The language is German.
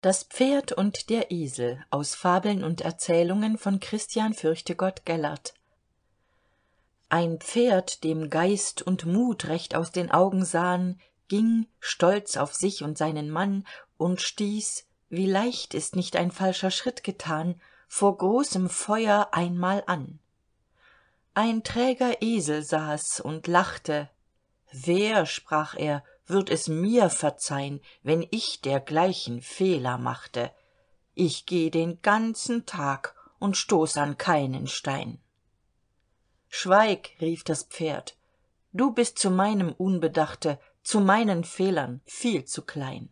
das pferd und der esel aus fabeln und erzählungen von christian fürchtegott gellert ein pferd dem geist und mut recht aus den augen sahen ging stolz auf sich und seinen mann und stieß wie leicht ist nicht ein falscher schritt getan vor großem feuer einmal an ein träger esel saß und lachte wer sprach er wird es mir verzeihn wenn ich dergleichen fehler machte ich geh den ganzen tag und stoß an keinen stein schweig rief das pferd du bist zu meinem unbedachte zu meinen fehlern viel zu klein